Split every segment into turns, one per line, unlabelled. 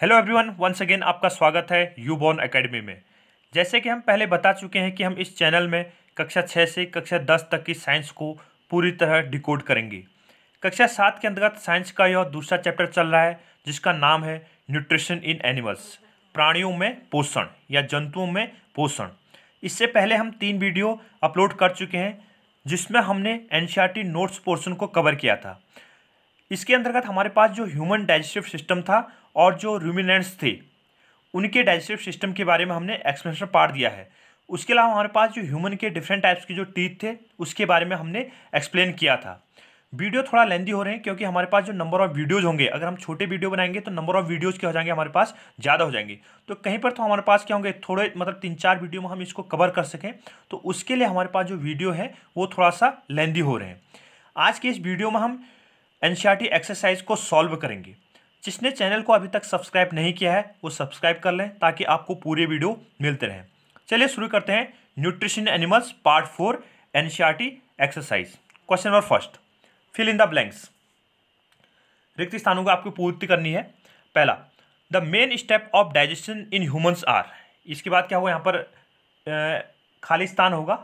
Hello everyone once again आपका स्वागत है यू बॉर्न अकेडमी में जैसे कि हम पहले बता चुके हैं कि हम इस चैनल में कक्षा छः से कक्षा दस तक की साइंस को पूरी तरह डिकोड करेंगे कक्षा सात के अंतर्गत साइंस का यह दूसरा चैप्टर चल रहा है जिसका नाम है न्यूट्रिशन इन एनिमल्स प्राणियों में पोषण या जंतुओं में पोषण इससे पहले हम तीन वीडियो अपलोड कर चुके हैं जिसमें हमने एन नोट्स पोर्सन को कवर किया था इसके अंतर्गत हमारे पास जो ह्यूमन डाइजेस्टिव सिस्टम था और जो रूमिनेंट्स थे उनके डाइजेस्टिव सिस्टम के बारे में हमने एक्सप्लेनेशन पार्ट दिया है उसके अलावा हमारे पास जो ह्यूमन के डिफरेंट टाइप्स के जो टीथ थे उसके बारे में हमने एक्सप्लेन किया था वीडियो थोड़ा लेंदी हो रहे हैं क्योंकि हमारे पास जो नंबर ऑफ वीडियोज होंगे अगर हम छोटे वीडियो बनाएंगे तो नंबर ऑफ वीडियोज क्या हो जाएंगे हमारे पास ज़्यादा हो जाएंगे तो कहीं पर तो हमारे पास क्या होंगे थोड़े मतलब तीन चार वीडियो में हम इसको कवर कर सकें तो उसके लिए हमारे पास जो वीडियो है वो थोड़ा सा लेंदी हो रहे हैं आज के इस वीडियो में हम एन एक्सरसाइज को सॉल्व करेंगे जिसने चैनल को अभी तक सब्सक्राइब नहीं किया है वो सब्सक्राइब कर लें ताकि आपको पूरे वीडियो मिलते रहें चलिए शुरू करते हैं nutrition animals part four and exercise question number first fill in the blanks रिक्त स्थानों को आपको पूर्ति करनी है पहला the main step of digestion in humans are इसके बाद क्या होगा यहाँ पर खाली स्थान होगा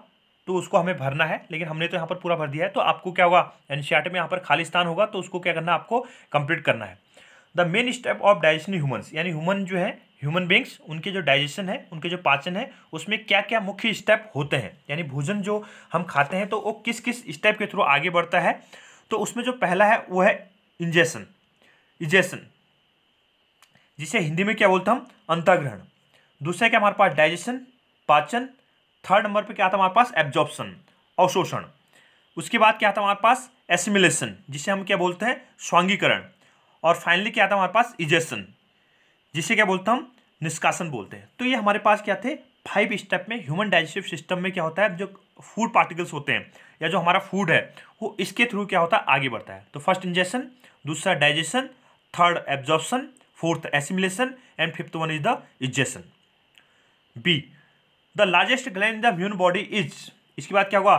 तो उसको हमें भरना है लेकिन हमने तो यहाँ पर पूरा भर दिया है तो आपको क्या होगा एनशियाट e में यहाँ पर खाली स्थान होगा तो उसको क्या करना है आपको कंप्लीट करना है the main step of digestion humans यानी ह्यूमन जो है ह्यूमन बींग्स उनके जो डाइजेशन है उनके जो पाचन है उसमें क्या क्या मुख्य स्टेप होते हैं यानी भोजन जो हम खाते हैं तो वो किस किस स्टेप के थ्रू आगे बढ़ता है तो उसमें जो पहला है वो है इंजेशन इजेशन जिसे हिंदी में क्या बोलते हैं हम अंतग्रहण दूसरा क्या हमारे पास डाइजेशन पाचन थर्ड नंबर पे क्या आता हमारे पास एब्जॉर्प्शन अवशोषण उसके बाद क्या आता है हमारे पास एसिमिलेशन जिसे हम क्या बोलते हैं स्वांगीकरण और फाइनली क्या आता हमारे पास इजेसन जिसे क्या बोलते हम निष्कासन बोलते हैं तो ये हमारे पास क्या थे फाइव स्टेप में ह्यूमन डाइजेस्टिव सिस्टम में क्या होता है जो फूड पार्टिकल्स होते हैं या जो हमारा फूड है वो इसके थ्रू क्या होता है आगे बढ़ता है तो फर्स्ट इंजेशन दूसरा digestion third absorption fourth assimilation and fifth one is the egestion B the largest gland in the human body is इसके बाद क्या हुआ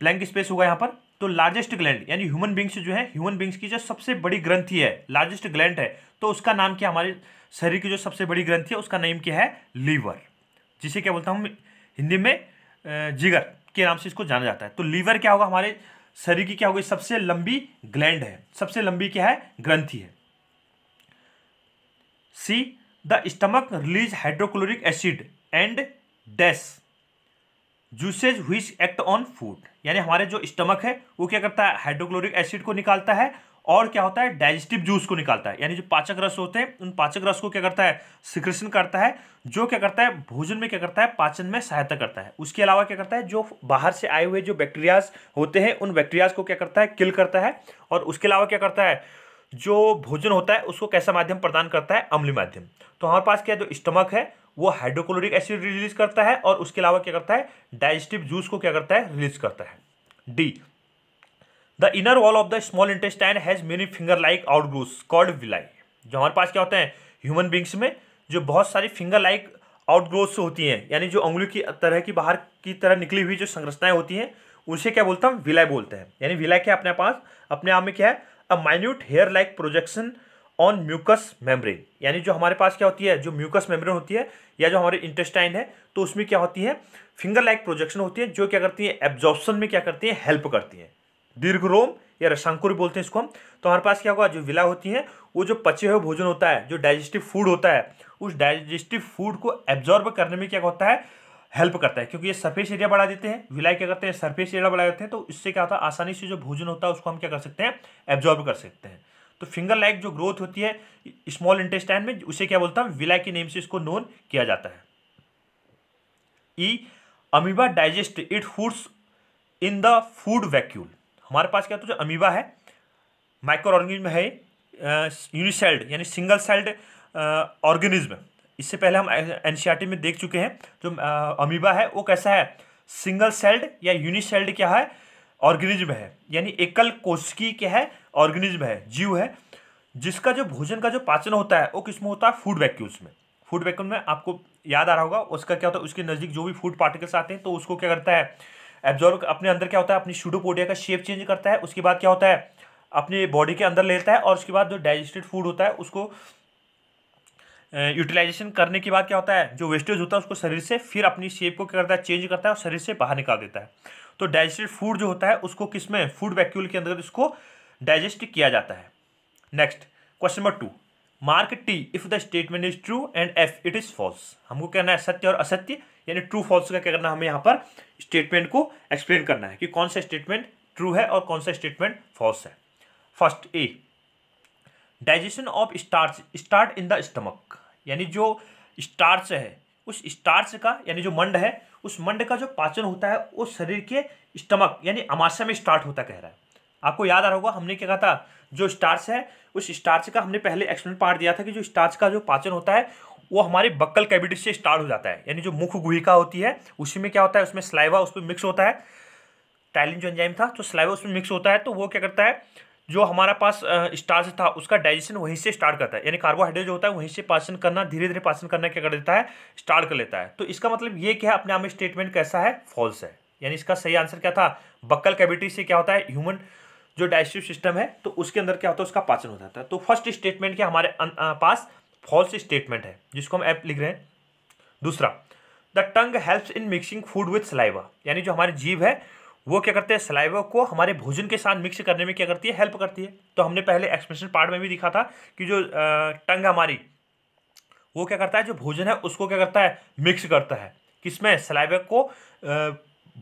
ब्लैंक स्पेस होगा यहाँ पर तो लार्जेस्ट ग्लैंड यानी ह्यूमन बींग्स जो है ह्यूमन बींग्स की जो सबसे बड़ी ग्रंथि है लार्जेस्ट ग्लैंड है तो उसका नाम क्या हमारे शरीर की जो सबसे बड़ी ग्रंथि है उसका नाम क्या है लीवर जिसे क्या बोलता हूँ हिंदी में जिगर के नाम से इसको जाना जाता है तो लीवर क्या होगा हमारे शरीर की क्या होगी सबसे लंबी ग्लैंड है सबसे लंबी क्या है ग्रंथि है C the stomach release hydrochloric acid and dash juices which act on food यानी हमारे जो स्टमक है वो क्या करता है हाइड्रोक्लोरिक एसिड को निकालता है और क्या होता है डाइजेस्टिव जूस को निकालता है यानी जो पाचक रस होते हैं उन पाचक रस को क्या करता है सिक्रेशन करता है जो क्या करता है भोजन में क्या करता है पाचन में सहायता करता है उसके अलावा क्या करता है जो बाहर से आए हुए जो बैक्टीरियाज होते हैं उन बैक्टीरियाज को क्या करता है किल करता है और उसके अलावा क्या करता है जो भोजन होता है उसको कैसा माध्यम प्रदान करता है अम्ल माध्यम तो हमारे पास क्या जो स्टमक है वो हाइड्रोक्लोरिक एसिड रिलीज करता है और उसके अलावा क्या करता है डाइजेस्टिव जूस को क्या करता है रिलीज करता है D the inner wall of the small intestine has many finger like outgrowths called villi जो हमारे पास क्या होते हैं ह्यूमन बींग्स में जो बहुत सारी फिंगर लाइक आउटग्रोथ होती हैं यानी जो उंगली की तरह की बाहर की तरह निकली हुई जो संरचनाएं होती हैं उसे क्या बोलता हम विलय बोलते हैं यानी विलय क्या अपने पास अपने आप में क्या है a minute hair like projection on mucus membrane यानी जो हमारे पास क्या होती है जो म्यूकस मेम्ब्रेन होती है या जो हमारे इंटेस्टाइन है तो उसमें क्या होती है फिंगर लाइक प्रोजेक्शन होती है जो क्या करती है एब्जॉर्प्शन में क्या करती है हेल्प करती है दीर्घ रोम या रसांकुर बोलते हैं इसको हम तो हमारे पास क्या होगा जो विला होती है वो जो पचे हुए भोजन होता है जो डाइजेस्टिव फूड होता है उस डाइजेस्टिव फूड को एब्जॉर्ब करने में क्या होता है हेल्प करता है क्योंकि ये सरफेस एरिया बढ़ा देते हैं विलाय क्या करते हैं सरफेस एरिया बढ़ा देते हैं तो इससे क्या होता है आसानी से जो भोजन होता है उसको हम क्या कर सकते हैं एब्जॉर्ब कर सकते हैं तो फिंगर लाइक जो ग्रोथ होती है स्मॉल इंटेस्टाइन में उसे क्या बोलता है विलाय के नेम से इसको नोन किया जाता है E amoeba digest it foods in the food vacuole हमारे पास क्या तो जो अमीबा है माइक्रो ऑर्गेनिज्म है यूनिसेल्ड यानी सिंगल सेल्ड ऑर्गेनिज्म इससे पहले हम एन में देख चुके हैं जो अमीबा है वो कैसा है सिंगल सेल्ड या यूनिसेल्ड क्या है ऑर्गेनिज्म है यानी एकल कोशिकी क्या है ऑर्गेनिज्म है जीव है जिसका जो भोजन का जो पाचन होता है वो किसमें होता है फूड वैक्यूल्स में फूड वैक्यूल में आपको याद आ रहा होगा उसका क्या होता है उसके नज़दीक जो भी फूड पार्टिकल्स आते हैं तो उसको क्या करता है एब्जॉर्व अपने अंदर क्या होता है अपनी शूडोपोडिया का शेप चेंज करता है उसके बाद क्या होता है अपने बॉडी के अंदर लेता है और उसके बाद जो डाइजेस्टेड फूड होता है उसको यूटिलाइजेशन करने के बाद क्या होता है जो वेस्टेज होता है उसको शरीर से फिर अपनी शेप को क्या करता है चेंज करता है और शरीर से बाहर निकाल देता है तो डाइजेस्टेड फूड जो होता है उसको किस में फूड वैक्यूल के अंदर इसको डाइजेस्ट किया जाता है next question number two mark T if the statement is true and F it is false हमको कहना है सत्य और असत्य यानी ट्रू फॉल्स का क्या करना है हमें यहाँ पर स्टेटमेंट को एक्सप्लेन करना है कि कौन सा स्टेटमेंट ट्रू है और कौन सा स्टेटमेंट फॉल्स है first A digestion of starch start in the stomach यानी जो स्टार्च है उस स्टार्च का यानी जो मंड है उस मंड का जो पाचन होता है वो शरीर के स्टमक यानी अमाशय में स्टार्ट होता कह रहा है आपको याद आ रहा होगा हमने क्या कहा था जो स्टार्च है उस स्टार्च का हमने पहले एक्सप्लेन पार्ट दिया था कि जो स्टार्च का जो पाचन होता है वो हमारे बक्कल कैबिटी से स्टार्ट हो जाता है यानी जो मुख गुहिका होती है उसी में क्या होता है उसमें स्लाइवा उसमें मिक्स होता है टाइलिन जो एंजाइम था तो स्लाइवा उसमें मिक्स होता है तो वो क्या करता है जो हमारा पास स्टार्च था उसका डाइजेशन वहीं से स्टार्ट करता है यानी कार्बोहाइड्रेट जो होता है वहीं से पाचन करना धीरे धीरे पाचन करना क्या कर देता है स्टार्ट कर लेता है तो इसका मतलब ये क्या है अपने आप में स्टेटमेंट कैसा है फॉल्स है यानी इसका सही आंसर क्या था बक्कल कैबिटी से क्या होता है ह्यूमन जो डाइजेस्टिव सिस्टम है तो उसके अंदर क्या होता है उसका पाचन हो जाता है तो फर्स्ट स्टेटमेंट क्या हमारे अं, पास फॉल्स स्टेटमेंट है जिसको हम ऐप लिख रहे हैं दूसरा the tongue helps in mixing food with saliva यानी जो हमारी जीव है वो क्या करते हैं सलाइवा को हमारे भोजन के साथ मिक्स करने में क्या करती है हेल्प करती है तो हमने पहले एक्सप्रेशन पार्ट में भी दिखा था कि जो टंग हमारी वो क्या करता है जो भोजन है उसको क्या करता है मिक्स करता है किसमें सलाइवा को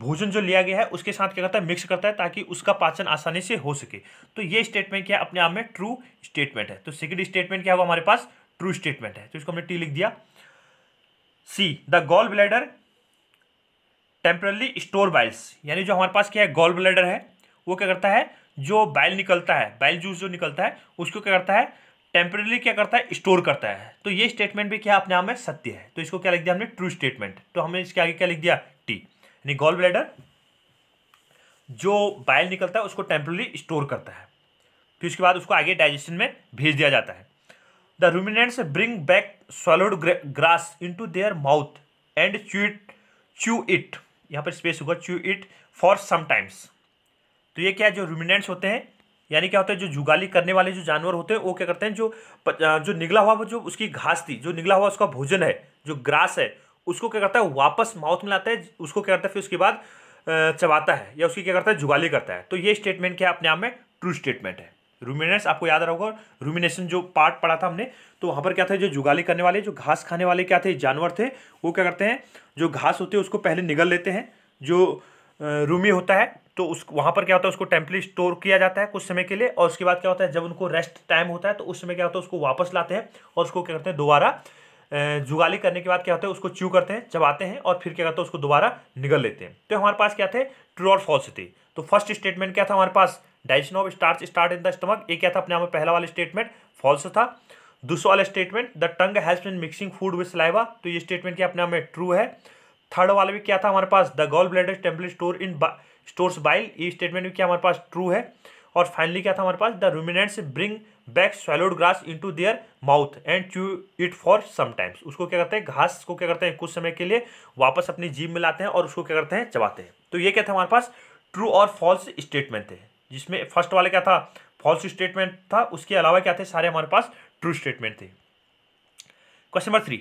भोजन जो लिया गया है उसके साथ क्या करता है मिक्स करता है ताकि उसका पाचन आसानी से हो सके तो ये स्टेटमेंट क्या है अपने आप में ट्रू स्टेटमेंट है तो सेकेंड स्टेटमेंट क्या होगा हमारे पास ट्रू स्टेटमेंट है तो इसको हमने टी लिख दिया C the gall bladder temporarily store biles यानी जो हमारे पास क्या है गोल ब्लेडर है वो क्या करता है जो बाइल निकलता है बाइल जूस जो निकलता है उसको क्या करता है टेम्परली क्या करता है स्टोर करता है तो ये स्टेटमेंट भी क्या अपने आप में सत्य है तो इसको क्या लिख दिया हमने ट्रू स्टेटमेंट तो हमने इसके आगे क्या लिख दिया टी यानी गोल ब्लेडर जो बाइल निकलता है उसको टेम्परली स्टोर करता है फिर उसके बाद उसको आगे डाइजेशन में भेज दिया जाता है the ruminants bring back swallowed grass into their mouth and chew it chew it यहाँ पर स्पेस होगा च्यू इट फॉर समटाइम्स तो ये क्या है जो रूमिनेंट्स होते हैं यानी क्या होता है जो जुगाली करने वाले जो जानवर होते हैं वो क्या करते हैं जो जो निगला हुआ जो उसकी घास थी जो निगला हुआ उसका भोजन है जो ग्रास है उसको क्या करता है वापस माउथ में लाता है उसको क्या करता है फिर उसके बाद चबाता है या उसकी क्या करता है जुगाली करता है तो ये स्टेटमेंट क्या है अपने आप में ट्रू स्टेटमेंट है रूमिनेट्स आपको याद आ रूमिनेशन जो पार्ट पढ़ा था हमने तो वहाँ पर क्या था जो जुगाली करने वाले जो घास खाने वाले क्या थे जानवर थे वो क्या करते हैं जो घास होते हैं उसको पहले निगल लेते हैं जो रूमी होता है तो उस वहाँ पर क्या होता है उसको टेम्पली स्टोर किया जाता है कुछ समय के लिए और उसके बाद क्या होता है जब उनको रेस्ट टाइम होता है तो उस समय क्या होता है उसको वापस लाते हैं और उसको क्या करते हैं दोबारा जुगाली करने के बाद क्या होता है उसको च्यू करते हैं चबाते हैं और फिर क्या करते हैं उसको दोबारा निगल लेते हैं तो हमारे पास क्या थे ट्रू और फॉल्स थे तो फर्स्ट स्टेटमेंट क्या था हमारे पास digestion of starch start in the stomach ये क्या था अपने आप में पहला वाला स्टेटमेंट फॉल्स था दूसरा वाला statement the tongue help in mixing food with saliva तो ये स्टेटमेंट क्या अपने आप में ट्रू है थर्ड वाला भी क्या था हमारे पास the gall bladder temporarily store in stores bile ये स्टेटमेंट भी क्या हमारे पास ट्रू है और फाइनली क्या था हमारे पास the ruminants bring back swallowed grass into their mouth and chew it for sometimes उसको क्या करते हैं घास को क्या करते हैं कुछ समय के लिए वापस अपनी जीप में लाते हैं और उसको क्या करते हैं चबाते हैं तो ये क्या था हमारे पास ट्रू और फॉल्स स्टेटमेंट थे जिसमें फर्स्ट वाले क्या था फॉल्स स्टेटमेंट था उसके अलावा क्या थे सारे हमारे पास ट्रू स्टेटमेंट थे question number three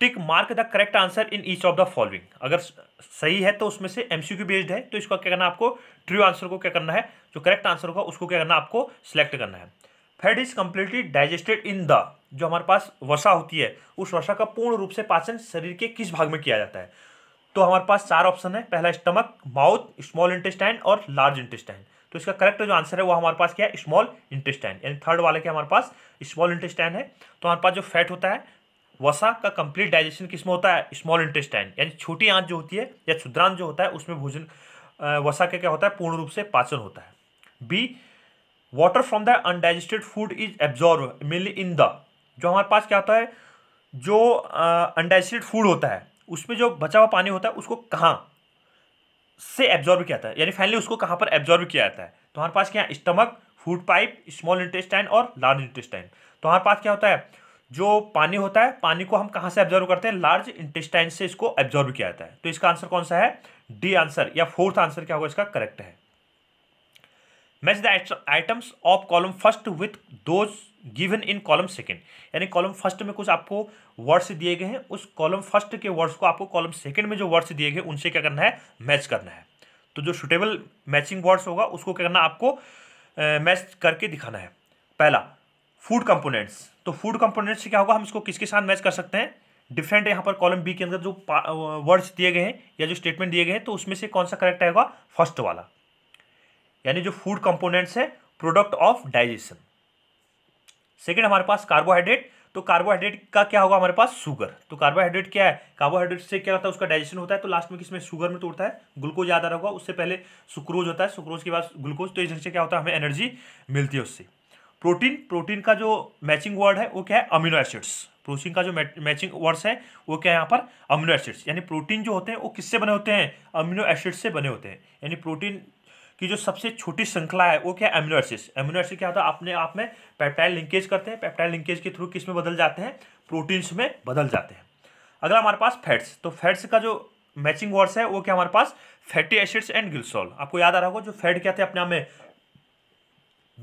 tick mark the correct answer in each of the following अगर सही है तो उसमें से एमसीक्यू बेस्ड है तो इसका क्या करना आपको ट्रू आंसर को क्या करना है जो करेक्ट आंसर होगा उसको क्या करना आपको सिलेक्ट करना है fat is completely digested in the जो हमारे पास वर्षा होती है उस वर्षा का पूर्ण रूप से पाचन शरीर के किस भाग में किया जाता है तो हमारे पास चार ऑप्शन है पहला स्टमक माउथ स्मॉल इंटेस्टाइन और लार्ज इंटेस्टाइन तो इसका करेक्ट जो आंसर है वो हमारे पास क्या है स्मॉल इंटेस्टाइन यानी थर्ड वाले के हमारे पास स्मॉल इंटेस्टाइन है तो हमारे पास जो फैट होता है वसा का कंप्लीट डाइजेशन किस में होता है स्मॉल इंटेस्टाइन यानी छोटी आंत जो होती है या क्षुद्रांत जो होता है उसमें भोजन वसा का क्या होता है पूर्ण रूप से पाचन होता है B water from the undigested food is absorb mainly in the जो हमारे पास क्या होता है जो अनडाइजेस्टेड uh, फूड होता है उसमें जो बचा हुआ पानी होता है उसको कहाँ से एब्जॉर्ब किया जाता है यानी फाइनली उसको कहाँ पर एब्जॉर्ब किया जाता है तो हमारे पास क्या है stomach food pipe small intestine और लार्ज इंटेस्टाइन तो हमारे पास क्या होता है जो पानी होता है पानी को हम कहाँ से एब्जॉर्व करते हैं लार्ज इंटेस्टाइन से इसको एब्जॉर्व किया जाता है तो इसका आंसर कौन सा है डी आंसर या फोर्थ आंसर क्या होगा इसका करेक्ट है match the items of column first with those given in column second यानी कॉलम फर्स्ट में कुछ आपको वर्ड्स दिए गए हैं उस कॉलम फर्स्ट के वर्ड्स को आपको कॉलम सेकेंड में जो वर्ड्स दिए गए उनसे क्या करना है मैच करना है तो जो सुटेबल मैचिंग वर्ड्स होगा उसको क्या करना आपको मैच करके दिखाना है पहला फूड कंपोनेंट्स तो फूड कंपोनेंट्स से क्या होगा हम इसको किसके साथ मैच कर सकते हैं डिफरेंट यहाँ पर कॉलम बी के अंदर जो वर्ड्स दिए गए हैं या जो स्टेटमेंट दिए गए हैं तो उसमें से कौन सा करेक्ट आएगा फर्स्ट वाला यानी जो फूड कंपोनेंट्स है प्रोडक्ट ऑफ डाइजेशन सेकेंड हमारे पास कार्बोहाइड्रेट तो कार्बोहाइड्रेट का क्या होगा हमारे पास शुगर तो कार्बोहाइड्रेट क्या है कार्बोहाइड्रेट से क्या होता है उसका डाइजेशन होता है तो लास्ट में किसमें शुगर में तोड़ता है ग्लूकोज ज़्यादा होगा उससे पहले सुक्रोज होता है सुक्रोज के बाद ग्लूकोज तो इस से क्या होता है हमें एनर्जी मिलती है उससे प्रोटीन प्रोटीन का जो मैचिंग वर्ड है वो क्या है अमीनो एसिड्स प्रोटीन का जो मैचिंग वर्ड्स है वो क्या है यहाँ पर अमीनो एसिड्स यानी प्रोटीन जो होते हैं वो किससे बने होते हैं अमीनो एसिड से बने होते हैं यानी प्रोटीन कि जो सबसे छोटी श्रृंखला है वो क्या है एम्यूनोसिस एम्यूनोसिस क्या होता है अपने आप में पैप्टाइल लिंकेज करते हैं पैप्टाइल लिंकेज के थ्रू किस में बदल जाते हैं प्रोटीन्स में बदल जाते हैं अगला हमारे पास फैट्स तो फैट्स का जो मैचिंग वर्ड्स है वो क्या हमारे पास फैटी एसिड्स एंड ग्लिसोल आपको याद आ रहा होगा जो फैट क्या थे अपने आप में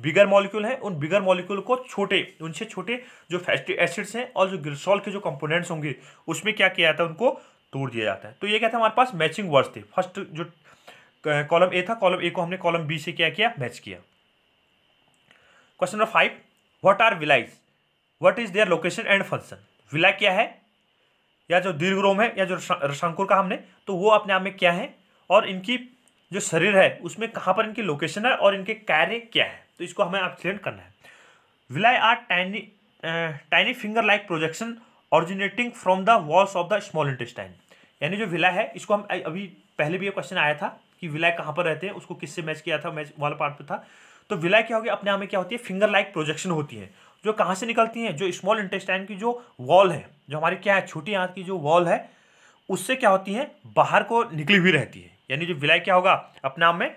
बिगर मॉलिक्यूल हैं उन बिगर मॉलिक्यूल को छोटे उनसे छोटे जो फैटी एसिड्स हैं और जो ग्लिसोल के जो कंपोनेंट्स होंगे उसमें क्या किया जाता है उनको तोड़ दिया जाता है तो ये क्या था हमारे पास मैचिंग वर्ड्स थे फर्स्ट जो कॉलम ए था कॉलम ए को हमने कॉलम बी से क्या किया मैच किया question number five what are villi what is their location and function villi क्या है या जो दीर्घ रोम है या जो रसांकुर का हमने तो वो अपने आप में क्या है और इनकी जो शरीर है उसमें कहाँ पर इनकी लोकेशन है और इनके कार्य क्या है तो इसको हमें आप क्लियर करना है villi are tiny tiny finger like projection originating from the walls of the small intestine यानी जो विला है इसको हम अभी पहले भी ये क्वेश्चन आया था कि विलय कहाँ पर रहते हैं उसको किससे मैच किया था मैच वाला पार्ट पर था तो विलय क्या होगी अपने आप में क्या होती है फिंगर लाइक प्रोजेक्शन होती है जो कहाँ से निकलती हैं जो स्मॉल इंटेस्टाइन की जो वॉल है जो हमारी क्या है छोटी आँख की जो वॉल है उससे क्या होती है बाहर को निकली हुई रहती है यानी जो विलय क्या होगा अपने आप में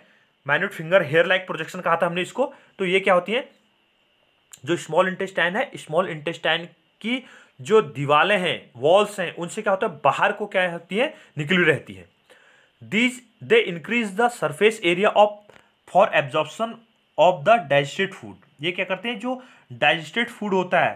minute finger hair like projection कहा था हमने इसको तो ये क्या होती है जो स्मॉल इंटेस्टाइन है स्मॉल इंटेस्टाइन की जो दीवालें हैं वॉल्स हैं उनसे क्या होता है बाहर को क्या होती है निकली रहती है these they increase the surface area of for absorption of the digested food ये क्या करते हैं जो डाइजेस्टेड फूड होता है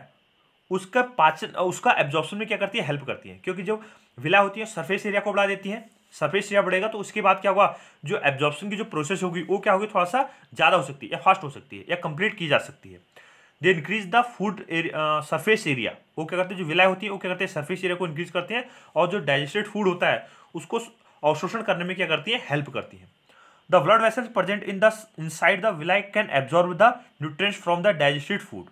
उसका पाचन उसका एब्जॉर्प्शन में क्या करती है हेल्प करती है क्योंकि जब विला होती है सरफेस एरिया को बढ़ा देती है सरफेस एरिया बढ़ेगा तो उसके बाद क्या होगा जो एब्जॉर्प्शन की जो प्रोसेस होगी वो क्या होगी थोड़ा सा ज़्यादा हो सकती है या फास्ट हो सकती है या कंप्लीट की जा सकती है they increase the food surface area वो क्या करते हैं जो विलाय होती है वो क्या करते हैं सरफेस एरिया को इंक्रीज करते हैं और जो डाइजेस्टेड फूड होता है उसको अवशोषण करने में क्या करती है हेल्प करती है the blood vessels present in the inside the villi can absorb the nutrient from the digested food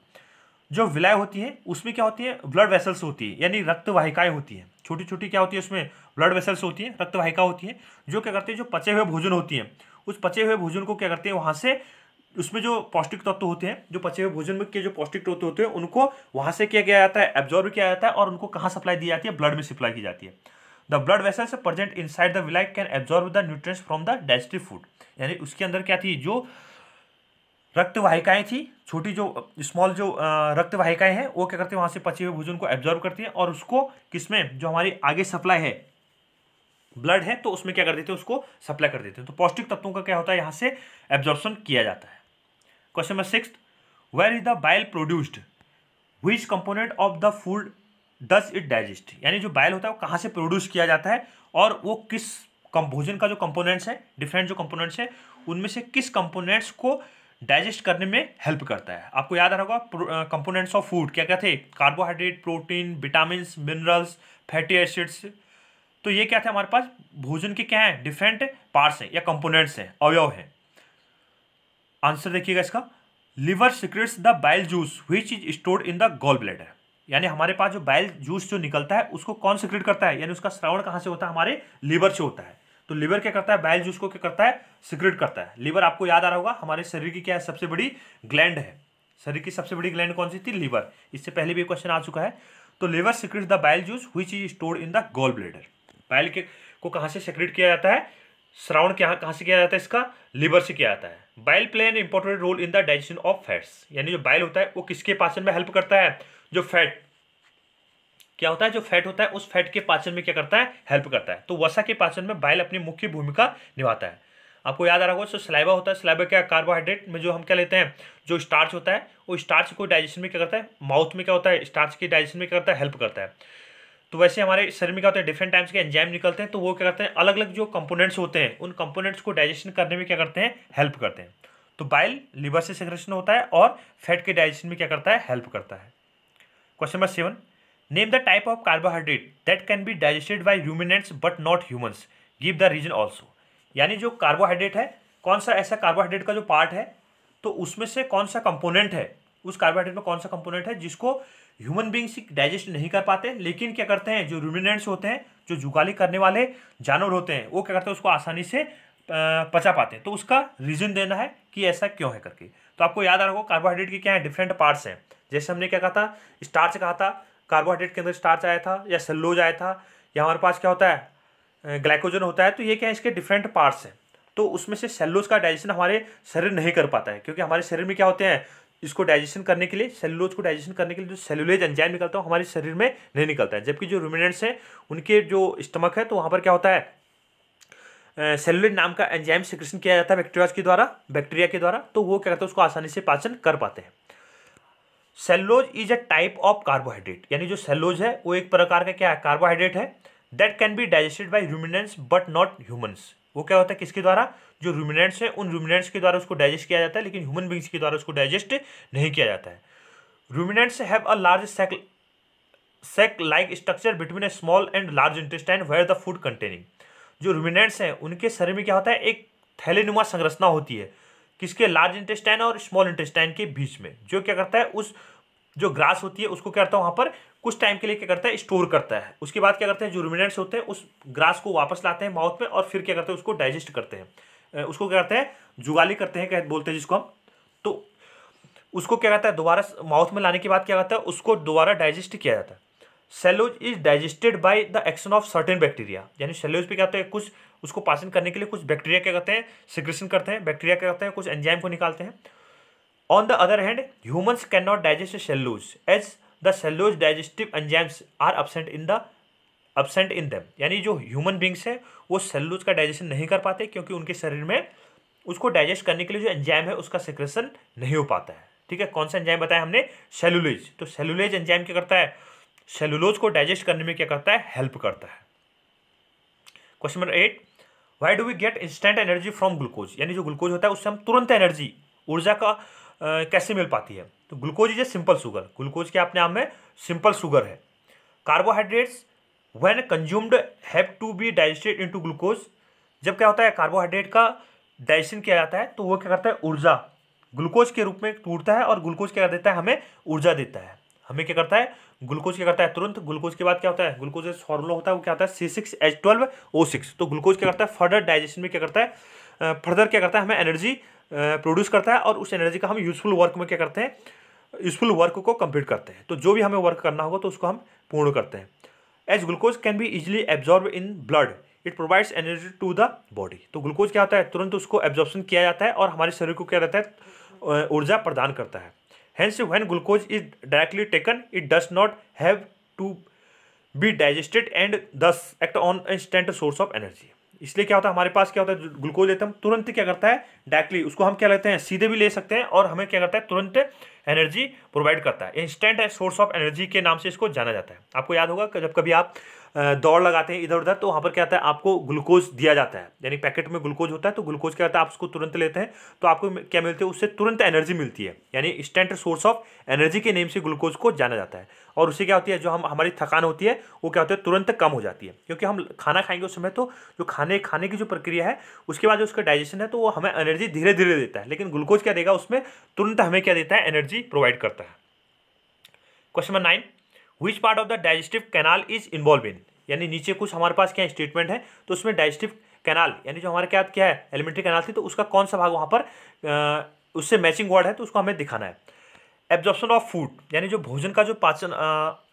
जो विलाय होती है उसमें क्या होती है ब्लड वेसल्स होती है यानी रक्त वाहिकाएं होती हैं छोटी छोटी क्या होती है उसमें ब्लड वेसल्स होती है रक्त वाहिका होती है जो क्या करती है जो पचे हुए भोजन होती हैं उस पचे हुए भोजन को क्या करते हैं वहाँ से उसमें जो पौष्टिक तत्व होते हैं जो पचे हुए भोजन में के जो पौष्टिक तत्व होते हैं उनको वहाँ से किया गया जाता है एब्जॉर्व किया जाता है और उनको कहाँ सप्लाई दी जाती है ब्लड में सप्लाई की जाती है The blood vessels present inside villi can can absorb nutrients from the the food. Food यानी उसके अंदर क्या थी जो रक्त वाहिकाएं थी छोटी जो स्मॉल जो रक्त वाहिकाएं हैं वो क्या करती है वहां से पचे हुए भोजन को एब्जॉर्व करती है और उसको किसमें जो हमारी आगे सप्लाई है ब्लड है तो उसमें क्या कर देते हैं उसको सप्लाई कर देते हैं तो पौष्टिक तत्वों का क्या होता है यहाँ से एब्जॉर्बन किया जाता है question number six where is the bile produced which component of the food does it digest यानी जो बाइल होता है वो कहाँ से प्रोड्यूस किया जाता है और वो किस कंपोजन का जो कंपोनेंट्स है डिफरेंट जो कंपोनेंट्स है उनमें से किस कंपोनेंट्स को डाइजेस्ट करने में हेल्प करता है आपको याद आ रहा होगा कंपोनेंट्स ऑफ फूड क्या क्या थे carbohydrate protein vitamin minerals fatty acids तो ये क्या थे हमारे पास भोजन के क्या हैं डिफरेंट पार्ट्स हैं या कंपोनेंट्स हैं अवयव हैं आंसर देखिएगा इसका liver secretes the bile juice which is stored in the gall bladder यानी हमारे पास जो बैल जूस जो निकलता है उसको कौन सिक्रेट करता है यानी उसका श्रवण कहाँ से होता है हमारे लीवर से होता है तो लीवर क्या करता है बैल जूस को क्या करता है सिक्रेट करता है लीवर आपको याद आ रहा होगा हमारे शरीर की क्या है सबसे बड़ी ग्लैंड है शरीर की सबसे बड़ी ग्लैंड कौन सी थी लीवर इससे पहले भी क्वेश्चन आ चुका है तो liver secrete the bile juice which चीज store in the gall bladder bile के को कहाँ से सिक्रेट किया जाता है श्रावण क्या कहाँ से किया जाता है इसका लीवर से किया जाता है bile play an important role in the digestion of fats यानी जो बाइल होता है वो किसके पाचन में हेल्प करता है जो फैट क्या होता है जो फैट होता है उस फैट के पाचन में क्या करता है हेल्प करता है तो वसा के पाचन में बाइल अपनी मुख्य भूमिका निभाता है आपको याद आ रहा होगा सो सलाइवा होता है स्लाइबा क्या कार्बोहाइड्रेट में जो हम क्या लेते हैं जो स्टार्च होता है वो स्टार्च को डाइजेशन में क्या करता है माउथ में क्या होता है स्टार्च के डाइजेशन में क्या करता है हेल्प करता है तो वैसे हमारे शरीर में क्या होता है डिफरेंट टाइप्स के एंजाइम निकलते हैं तो वो क्या करते हैं अलग अलग जो कंपोनेंट्स होते हैं उन कंपोनेंट्स को डाइजेशन करने में क्या करते हैं हेल्प करते हैं तो बाइल लिवर से सेक्रेशन होता है और फैट के डाइजेशन में क्या करता है हेल्प करता है question number seven name the type of carbohydrate that can be digested by ruminants but not humans give the reason also यानी जो कार्बोहाइड्रेट है कौन सा ऐसा कार्बोहाइड्रेट का जो पार्ट है तो उसमें से कौन सा कंपोनेंट है उस कार्बोहाइड्रेट में कौन सा कंपोनेंट है जिसको ह्यूमन बींग्स डाइजेस्ट नहीं कर पाते लेकिन क्या करते हैं जो रूमिनेंट्स होते हैं जो जुगाली करने वाले जानवर होते हैं वो क्या करते हैं उसको आसानी से पचा पाते हैं तो उसका रीज़न देना है कि ऐसा क्यों है करके तो आपको याद आ रहा होगा कार्बोहाइड्रेट के क्या है डिफरेंट पार्ट्स हैं जैसे हमने क्या कहा था स्टार्च कहा था कार्बोहाइड्रेट के अंदर स्टार्च आया था या सेलोज आया था या हमारे पास क्या होता है ग्लाइकोजन होता है तो ये क्या है इसके डिफरेंट पार्ट्स हैं तो उसमें से सेलोज का डाइजेशन हमारे शरीर नहीं कर पाता है क्योंकि हमारे शरीर में क्या होते हैं इसको डाइजेशन करने के लिए सेलुलोज को डाइजेशन करने के लिए जो सेलुलेज एंजाइम निकलता है हमारे शरीर में नहीं निकलता है जबकि जो रूमिनेंट्स हैं उनके जो स्टमक है तो वहाँ पर क्या होता है सेलुलेज नाम का एंजाइम सिक्रेशन किया जाता है बैक्टीरिया के द्वारा बैक्टीरिया के द्वारा तो वो क्या करते हैं उसको आसानी से पाचन कर पाते हैं cellulose is a type of carbohydrate यानी जो सेल्लोज है वो एक प्रकार का क्या है कार्बोहाइड्रेट है that can be digested by ruminants but not humans वो क्या होता है किसके द्वारा जो रूमिनेंट्स है उन रूमिनेंट्स के द्वारा उसको डाइजेस्ट किया जाता है लेकिन ह्यूमन बींग्स के द्वारा उसको डाइजेस्ट नहीं किया जाता है ruminants have a large sac sac like structure between a small and large intestine where the food containing जो रूमिनेंट्स हैं उनके शरीर में क्या होता है एक थैलेनुमा संरचना होती है किसके लार्ज इंटेस्टाइन और स्मॉल इंटेस्टाइन के बीच में जो क्या करता है उस जो ग्रास होती है उसको क्या करता है वहाँ पर कुछ टाइम के लिए क्या करता है स्टोर करता है उसके बाद क्या करते हैं जो रिमिनेंट्स होते हैं उस ग्रास को वापस लाते हैं माउथ में और फिर क्या करते हैं उसको डाइजेस्ट करते हैं उसको क्या करते हैं जुगाली करते हैं क्या बोलते हैं जिसको हम तो उसको क्या कहता है दोबारा माउथ में लाने के बाद क्या कहता है उसको दोबारा डाइजेस्ट किया जाता है cellulose is digested by the action of certain bacteria यानी सेलोज पे क्या होता है कुछ उसको पाचन करने के लिए कुछ बैक्टीरिया क्या करते हैं सिक्रेशन करते हैं बैक्टीरिया क्या करते हैं कुछ एंजाइम को निकालते हैं on the other hand humans can not digest cellulose as the cellulose digestive enzymes are absent in the absent in them यानी जो ह्यूमन बींग्स हैं वो सेलोज का डाइजेशन नहीं कर पाते क्योंकि उनके शरीर में उसको डाइजेस्ट करने के लिए जो एंजाइम है उसका सिक्रेशन नहीं हो पाता है ठीक है कौन सा एंजाइम बताया हमने सेलुलेज तो सेलुलेज एंजाइम क्या करता है सेलुलोज को डाइजेस्ट करने में क्या करता है हेल्प करता है question number eight why do we get instant energy from glucose यानी जो ग्लूकोज होता है उससे हम तुरंत एनर्जी ऊर्जा का आ, कैसे मिल पाती है तो glucose is a simple sugar glucose के अपने आप में सिंपल शुगर है carbohydrates when consumed have to be digested in glucose जब क्या होता है कार्बोहाइड्रेट का डाइजेशन किया जाता है तो वो क्या करता है ऊर्जा ग्लूकोज के रूप में टूटता है और ग्लूकोज क्या देता है हमें ऊर्जा देता है हमें क्या करता है ग्लूकोज क्या करता है तुरंत ग्लूकोज के बाद क्या होता है ग्लूकोज फॉर्मूला होता है वो क्या होता है C six H twelve O six तो ग्लूकोज क्या करता है फर्दर डाइजेशन में क्या करता है फर्दर क्या करता है हमें एनर्जी प्रोड्यूस करता है और उस एनर्जी का हम यूजफुल वर्क में क्या करते हैं यूजफुल वर्क को कंप्लीट करते हैं तो जो भी हमें वर्क करना होगा तो उसको हम पूर्ण करते हैं as glucose can be easily absorb in blood it provides energy to the body तो ग्लूकोज क्या होता है तुरंत उसको एब्जॉर्बन किया जाता है और हमारे शरीर को क्या रहता है ऊर्जा प्रदान करता है hence when glucose is directly taken it does not have to be digested and thus act on instant source of energy इसलिए क्या होता है हमारे पास क्या होता है ग्लूकोज लेते हैं हम तुरंत क्या करता है डायरेक्टली उसको हम क्या लेते हैं सीधे भी ले सकते हैं और हमें क्या करता है तुरंत एनर्जी प्रोवाइड करता है इंस्टेंट सोर्स ऑफ एनर्जी के नाम से इसको जाना जाता है आपको याद होगा जब कभी आप दौड़ लगाते हैं इधर उधर तो वहाँ पर क्या होता है आपको ग्लूकोज दिया जाता है यानी पैकेट में ग्लूकोज होता है तो ग्लूकोज क्या होता है आप उसको तुरंत लेते हैं तो आपको क्या मिलते है उससे तुरंत एनर्जी मिलती है यानी इंस्टेंट सोर्स ऑफ एनर्जी के नेम से ग्लूकोज को जाना जाता है और उससे क्या होती है जो हम हमारी थकान होती है वो क्या होता है तुरंत कम हो जाती है क्योंकि हम खाना खाएंगे उस समय तो जो खाने खाने की जो प्रक्रिया है उसके बाद जो उसका डाइजेशन है तो वो हमें एनर्जी धीरे धीरे देता है लेकिन ग्लूकोज क्या देगा उसमें तुरंत हमें क्या देता है एनर्जी प्रोवाइड करता है question number nine which part of the digestive canal is involve in यानी नीचे कुछ हमारे पास क्या स्टेटमेंट है तो उसमें डाइजेस्टिव कैनाल यानी जो हमारे क्या क्या है एलिमेंट्री कैनाल थी तो उसका कौन सा भाग वहाँ पर आ, उससे मैचिंग वर्ड है तो उसको हमें दिखाना है एब्जॉर्प्शन ऑफ फूड यानी जो भोजन का जो पाचन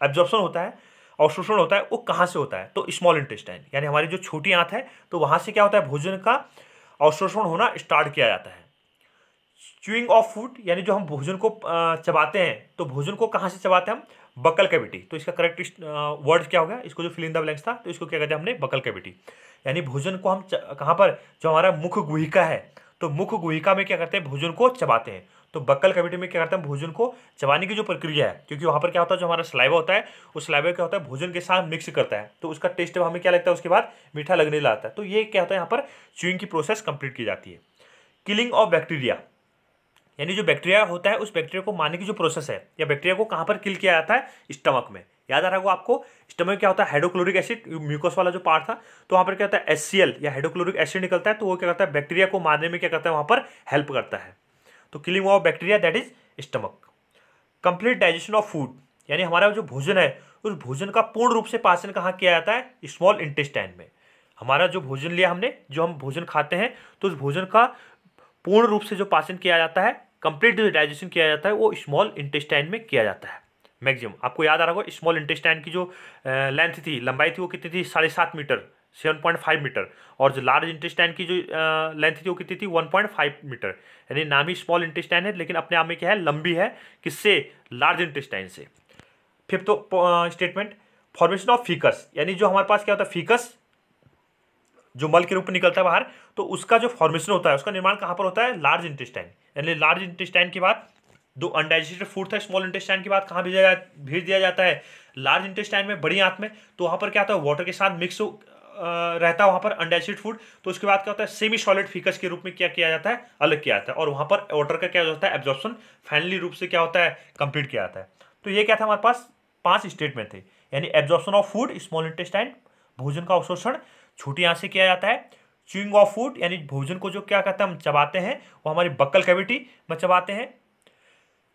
एब्जॉर्प्शन होता है अवशोषण होता है वो कहाँ से होता है तो स्मॉल इंटेस्टाइन यानी हमारी जो छोटी आँख है तो वहाँ से क्या होता है भोजन का अवशोषण होना स्टार्ट किया जाता है च्यूइंग ऑफ फूड यानी जो हम भोजन को चबाते हैं तो भोजन को कहाँ से चबाते हैं हम बकल कैविटी तो इसका करेक्ट वर्ड क्या हो गया इसको जो फिल ब्लैंक्स था तो इसको क्या कहते हैं हमने बकल कैविटी यानी भोजन को हम कहाँ पर जो हमारा मुख गुहिका है तो मुख गुहिका में क्या करते हैं भोजन को चबाते हैं तो बक्कल कैविटी में क्या करते हैं भोजन को चबाने की जो प्रक्रिया है क्योंकि वहाँ पर क्या होता है जो हमारा स्लाइवा होता है उस स्लाइवा क्या होता है भोजन के साथ मिक्स करता है तो उसका टेस्ट हमें क्या लगता है उसके बाद मीठा लगने लगता है तो ये क्या होता है यहाँ पर च्यूइंग की प्रोसेस कंप्लीट की जाती है किलिंग ऑफ बैक्टीरिया यानी जो बैक्टीरिया होता है उस बैक्टीरिया को मारने की जो प्रोसेस है या बैक्टीरिया को कहाँ पर किल किया जाता है स्टमक में याद आ रहा होगा आपको स्टमक क्या होता है हाइड्रोक्लोरिक एसिड म्यूकोस वाला जो पार्ट था तो वहाँ पर क्या होता है एस या हाइड्रोक्लोरिक एसिड निकलता है तो वो क्या करता है बैक्टीरिया को मारने में क्या करता है वहाँ पर हेल्प करता है तो killing of bacteria that is stomach complete digestion of food यानी हमारा जो भोजन है उस भोजन का पूर्ण रूप से पाचन कहाँ किया जाता है स्मॉल इंटेस्टाइन में हमारा जो भोजन लिया हमने जो हम भोजन खाते हैं तो उस भोजन का पूर्ण रूप से जो पाचन किया जाता है कंप्लीट जो डाइजेशन किया जाता है वो स्मॉल इंटेस्टाइन में किया जाता है मैक्सिमम आपको याद आ रहा होगा स्मॉल इंटेस्टाइन की जो लेंथ थी लंबाई थी वो कितनी थी साढ़े सात meter seven point five meter और जो लार्ज इंटेस्टाइन की जो लेंथ थी वो कितनी थी वन पॉइंट फाइव मीटर यानी नाम ही स्मॉल इंटेस्टाइन है लेकिन अपने आप में क्या है लंबी है किससे लार्ज इंटेस्टाइन से fifth statement formation of faeces यानी जो हमारे पास क्या होता है फीकस जो मल के रूप में निकलता है बाहर तो उसका जो फॉर्मेशन होता है उसका निर्माण कहाँ पर होता है लार्ज इंटेस्टाइन यानी लार्ज इंटेस्टाइन के बाद दो अनडाइजेस्टेड फूड था स्मॉल इंटेस्टाइन के बाद कहाँ भेजा जा भेज दिया जाता है लार्ज इंटेस्टाइन में बड़ी आंत में तो वहाँ पर क्या होता है वाटर के साथ मिक्स रहता है वहाँ पर अनडाइजेस्टेड फूड तो उसके बाद क्या होता है सेमी सॉलिड फीकस के रूप में क्या किया जाता है अलग किया जाता है और वहाँ पर वाटर का क्या होता है एब्जॉर्प्शन फाइनली रूप से क्या होता है कंप्लीट किया जाता है तो ये क्या था हमारे पास पांच स्टेट में थे यानी absorption of food small intestine भोजन का अवशोषण छूटी यहाँ से किया जाता है चुइंग ऑफ फूड यानी भोजन को जो क्या कहते हैं हम चबाते हैं वो हमारी बक्कल कैविटी में चबाते हैं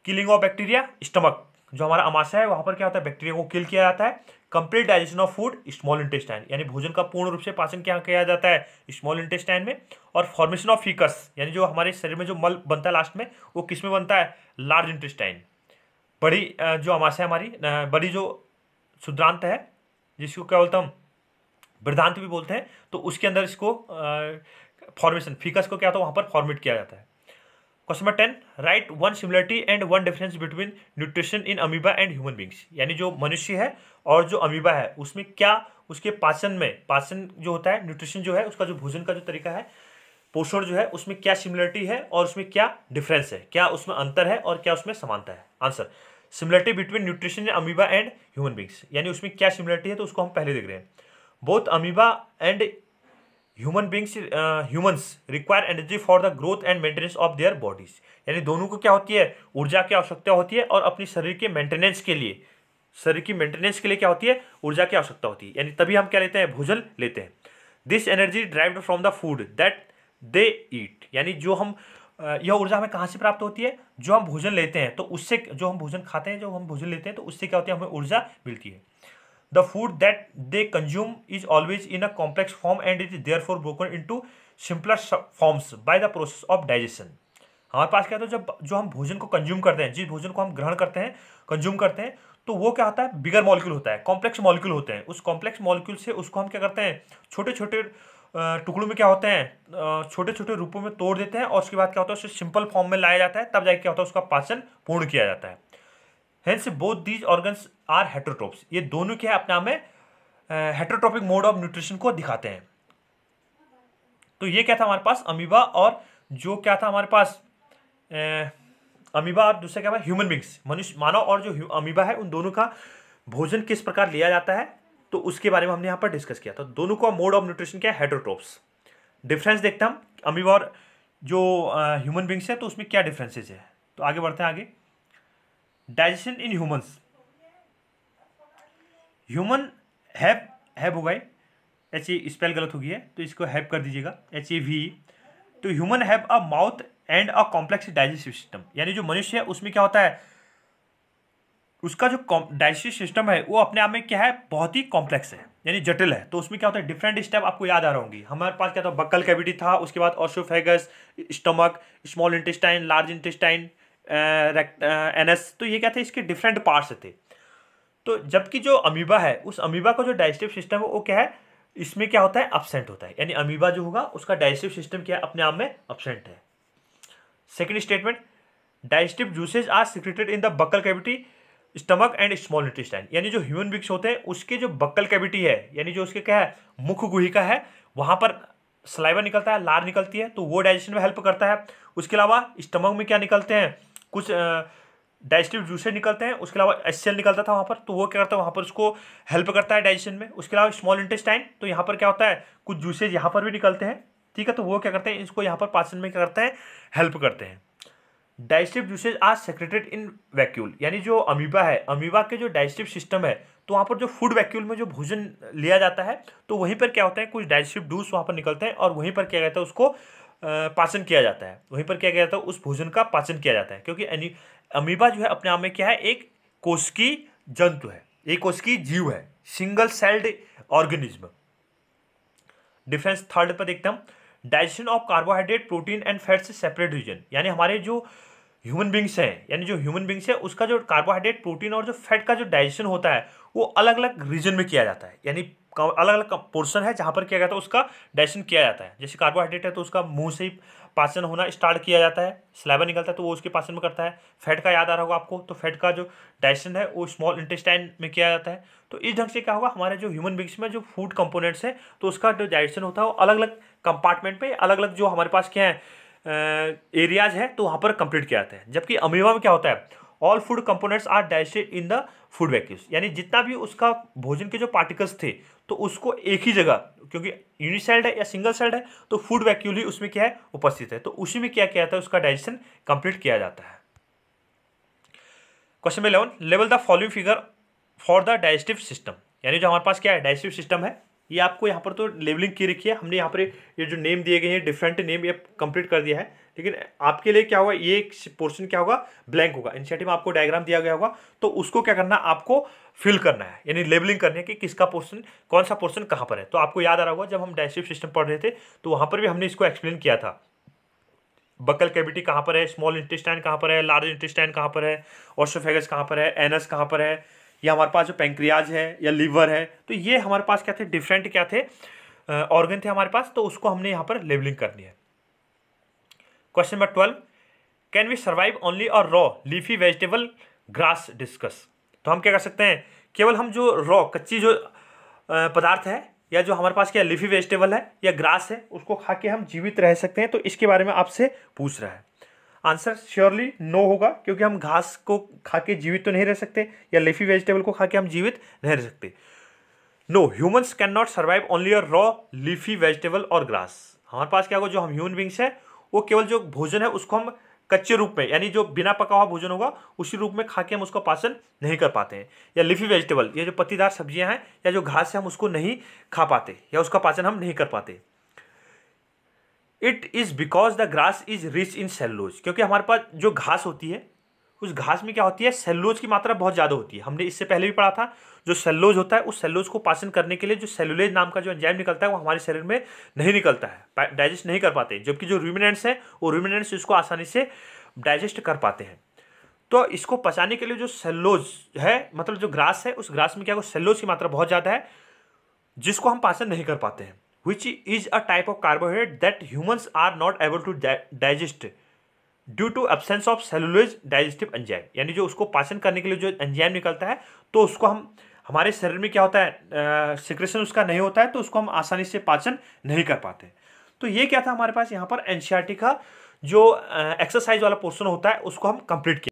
किलिंग ऑफ बैक्टीरिया स्टमक जो हमारा अमाशा है वहाँ पर क्या होता है बैक्टीरिया को किल किया जाता है complete digestion of food small intestine यानी भोजन का पूर्ण रूप से पाचन क्या किया जाता है स्मॉल इंटेस्टाइन में और फॉर्मेशन ऑफ फीकस यानी जो हमारे शरीर में जो मल बनता है लास्ट में वो किस में बनता है लार्ज इंटेस्टाइन बड़ी जो अमाशा है हमारी बड़ी जो शुद्रांत है जिसको क्या बोलते हैं वृद्धांत भी बोलते हैं तो उसके अंदर इसको फॉर्मेशन फीकस को क्या होता है वहाँ पर फॉर्मेट किया जाता है question number ten write one similarity and one difference between nutrition in amoeba and human beings यानी जो मनुष्य है और जो अमीबा है उसमें क्या उसके पाचन में पाचन जो होता है न्यूट्रिशन जो है उसका जो भोजन का जो तरीका है पोषण जो है उसमें क्या सिमिलरिटी है और उसमें क्या डिफरेंस है क्या उसमें अंतर है और क्या उसमें समानता है answer similarity between nutrition amoeba and human beings यानी उसमें क्या सिमिलरिटी है तो उसको हम पहले देख रहे हैं both amoeba and human beings humans require energy for the growth and maintenance of their bodies यानी दोनों को क्या होती है ऊर्जा की आवश्यकता होती है और अपनी शरीर के मेंटेनेंस के लिए शरीर की मेंटेनेंस के लिए क्या होती है ऊर्जा की आवश्यकता होती है यानी तभी हम क्या लेते हैं भोजन लेते हैं this energy derived from the food that they eat यानी जो हम uh, यह ऊर्जा हमें कहाँ से प्राप्त होती है जो हम भोजन लेते हैं तो उससे जो हम भोजन खाते हैं जो हम भोजन लेते हैं तो उससे क्या होती है हमें ऊर्जा मिलती है the that they consume is always in a complex form and it is therefore broken into simpler forms by the process of digestion हमारे पास क्या होता है तो जब जो हम भोजन को कंज्यूम करते हैं जिस भोजन को हम ग्रहण करते हैं कंज्यूम करते हैं तो वो क्या होता है बिगर मॉलिक्यूल होता है कॉम्प्लेक्स मॉलिक्यूल होते हैं उस कॉम्प्लेक्स मॉलिक्यूल से उसको हम क्या करते हैं छोटे छोटे टुकड़ों में क्या होते हैं छोटे छोटे रूपों में तोड़ देते हैं और उसके बाद क्या होता है उसे सिंपल फॉर्म में लाया जाता है तब जाके क्या होता है उसका पाचन पूर्ण किया जाता है hence both these organs are heterotrophs ये दोनों क्या है अपने आप में हेट्रोट्रोपिक मोड ऑफ न्यूट्रिशन को दिखाते हैं तो ये क्या था हमारे पास अमीबा और जो क्या था हमारे पास अमीबा और दूसरा क्या है ह्यूमन बींग्स मनुष्य मानव और जो अमीबा है उन दोनों का भोजन किस प्रकार लिया जाता है तो उसके बारे में हमने यहाँ पर डिस्कस किया था तो दोनों का मोड ऑफ न्यूट्रिशन क्या है हेड्रोट्रोप्स डिफरेंस देखते हम अमीबा और जो ह्यूमन बींग्स है तो उसमें क्या डिफरेंसेज है तो आगे बढ़ते हैं आगे digestion in humans human have have होगा एच ए स्पेल गलत हो गई है तो इसको हैप कर दीजिएगा एच ए वी तो human have a mouth and a complex digestive system यानी जो मनुष्य है उसमें क्या होता है उसका जो डाइजेस्टिव सिस्टम है वो अपने आप में क्या है बहुत ही कॉम्प्लेक्स है यानी जटिल है तो उसमें क्या होता है डिफरेंट स्टेप आपको याद आ रहा होंगी हमारे पास क्या था बक्कल कैविटी था उसके बाद oesophagus stomach small intestine large intestine anus तो ये क्या थे इसके डिफरेंट पार्ट्स थे तो जबकि जो अमीबा है उस अमीबा का जो डाइजेस्टिव सिस्टम है वो क्या है इसमें क्या होता है अपसेंट होता है यानी अमीबा जो होगा उसका डाइजेस्टिव सिस्टम क्या है अपने आप में अपसेंट है second statement digestive juices are secreted in the buccal cavity stomach and small intestine यानी जो ह्यूमन बिक्स होते हैं उसके जो बक्कल कैविटी है यानी जो उसके क्या है मुख गुहिका है वहाँ पर सलाइवा निकलता है लार निकलती है तो वो डाइजेशन में हेल्प करता है उसके अलावा स्टमक में क्या निकलते हैं कुछ डाइजेस्टिव जूसेज निकलते हैं उसके अलावा एस निकलता था वहाँ पर तो वो क्या करता है वहाँ पर उसको हेल्प करता है डाइजेशन में उसके अलावा स्मॉल इंटेस्टाइन तो यहाँ पर क्या होता है कुछ जूसेज यहाँ पर भी निकलते हैं ठीक है तो वो क्या करते हैं इसको यहाँ पर पाचन में क्या करते हैं हेल्प करते हैं digestive juices are secreted in vacuole यानी जो अमीबा है अमीबा के जो डाइजेस्टिव सिस्टम है तो वहाँ पर जो फूड वैक्यूल में जो भोजन लिया जाता है तो वहीं पर क्या होता है कुछ डाइजेस्टिव डूस वहाँ पर निकलते हैं और वहीं पर क्या कहता है उसको पाचन किया जाता है वहीं पर क्या किया जाता है उस भोजन का पाचन किया जाता है क्योंकि अमीबा जो है अपने आप में क्या है एक कोशिकी जंतु है एक कोशिकी जीव है single celled organism difference third पर देखते हम digestion of carbohydrate protein and fat से सेपरेट रीजन यानी हमारे जो ह्यूमन बींग्स हैं यानी जो ह्यूमन बींग्स है उसका जो कार्बोहाइड्रेट प्रोटीन और जो फैट का जो डाइजेशन होता है वो अलग अलग रीजन में किया जाता है यानी अलग अलग पोर्शन है जहाँ पर किया जाता है उसका डाइजेशन किया जाता है जैसे कार्बोहाइड्रेट है तो उसका मुंह से ही पाचन होना स्टार्ट किया जाता है स्लाइवा निकलता है तो वो उसके पाचन में करता है फैट का याद आ रहा होगा आपको तो फैट का जो डाइजेशन है वो स्मॉल इंटेस्टाइन में किया जाता है तो इस ढंग से क्या होगा हमारे जो ह्यूमन बींग्स में जो फूड कंपोनेंट्स हैं तो उसका जो डाइजेशन होता है वो अलग अलग कंपार्टमेंट में अलग अलग जो हमारे पास क्या है एरियाज है तो वहाँ पर कंप्लीट किया जाता है जबकि अमीबा में क्या होता है all food components are digested in the food vacuoles यानी जितना भी उसका भोजन के जो पार्टिकल्स थे तो उसको एक ही जगह क्योंकि यूनिसेल्ड है या सिंगल सेल्ड है तो फूड वैक्यूल ही उसमें क्या है उपस्थित है तो उसी में क्या किया जाता है उसका डाइजेशन कंप्लीट किया जाता है क्वेश्चन नंबर इलेवन लेवल the following figure for the digestive system यानी जो हमारे पास क्या है डाइजेस्टिव सिस्टम है ये आपको यहाँ पर तो लेबलिंग की रखी है हमने यहाँ पर ये जो नेम दिए गए हैं डिफरेंट नेम ये कंप्लीट कर दिया है लेकिन आपके लिए क्या होगा ये एक पोर्शन क्या होगा ब्लैंक होगा इनिशिएटिव में आपको डायग्राम दिया गया होगा तो उसको क्या करना आपको फिल करना है यानी लेबलिंग करनी है कि किसका पोर्शन कौन सा पोर्शन कहाँ पर है तो आपको याद आ रहा होगा जब हम डायसिव सिस्टम पढ़ रहे थे तो वहाँ पर भी हमने इसको एक्सप्लेन किया था बकल कैबिटी कहाँ पर है स्मॉल इंटेस्टाइन कहाँ पर है लार्ज इंटेस्टाइन कहाँ पर है ऑस्ट्रोफेगस कहाँ पर है एनस कहाँ पर है या हमारे पास जो पेंक्रियाज है या लीवर है तो ये हमारे पास क्या थे डिफरेंट क्या थे ऑर्गन थे हमारे पास तो उसको हमने यहाँ पर लेबलिंग करनी है question number twelve can we survive only और raw leafy vegetable grass discuss तो हम क्या कर सकते हैं केवल हम जो रॉ कच्ची जो पदार्थ है या जो हमारे पास क्या लीफी वेजिटेबल है या ग्रास है उसको खा के हम जीवित रह सकते हैं तो इसके बारे में आपसे पूछ रहा है आंसर श्योरली नो होगा क्योंकि हम घास को खा के जीवित तो नहीं रह सकते या लेफी वेजिटेबल को खा के हम जीवित नहीं रह सकते no humans can not survive only a raw leafy vegetable और ग्रास हमारे पास क्या होगा जो हम ह्यूमन बींग्स हैं वो केवल जो भोजन है उसको हम कच्चे रूप में यानी जो बिना पका हुआ भोजन होगा उसी रूप में खा के हम उसका पाचन नहीं कर पाते हैं या लिफी वेजिटेबल या जो पत्तीदार सब्जियां हैं या जो घास है हम उसको नहीं खा पाते या उसका पाचन हम नहीं कर पाते it is because the grass is rich in cellulose क्योंकि हमारे पास जो घास होती है उस घास में क्या होती है सेल्लोज की मात्रा बहुत ज़्यादा होती है हमने इससे पहले भी पढ़ा था जो सेल्लोज होता है उस सेल्लोज को पाचन करने के लिए जो सेलुलेज नाम का जो एंजाइम निकलता है वो हमारे शरीर में नहीं निकलता है डाइजेस्ट नहीं कर पाते जबकि जो रूमिनेंट्स हैं वो रूमिनेंट्स इसको आसानी से डाइजेस्ट कर पाते हैं तो इसको पचाने के लिए जो सेल्लोज है मतलब जो ग्रास है उस ग्रास में क्या सेल्लोज की मात्रा बहुत ज़्यादा है जिसको हम पाचन नहीं कर पाते हैं which is a type of carbohydrate that humans are not able to digest due to absence of cellulose digestive enzyme यानी जो उसको पाचन करने के लिए जो एंजाइम निकलता है तो उसको हम हमारे शरीर में क्या होता है सिक्रेशन उसका नहीं होता है तो उसको हम आसानी से पाचन नहीं कर पाते तो ये क्या था हमारे पास यहाँ पर एनसीआरटी का जो एक्सरसाइज वाला पोर्सन होता है उसको हम कंप्लीट किया